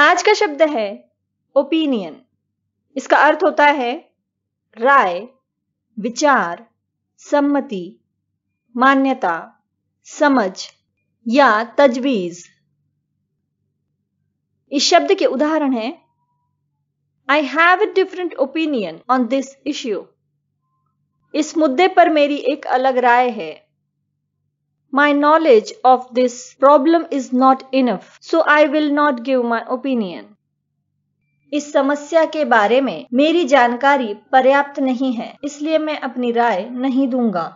आज का शब्द है ओपिनियन इसका अर्थ होता है राय विचार सम्मति मान्यता समझ या तजवीज इस शब्द के उदाहरण है I have a different opinion on this issue इस मुद्दे पर मेरी एक अलग राय है My knowledge of this problem is not enough, so I will not give my opinion. इस समस्या के बारे में मेरी जानकारी पर्याप्त नहीं है इसलिए मैं अपनी राय नहीं दूंगा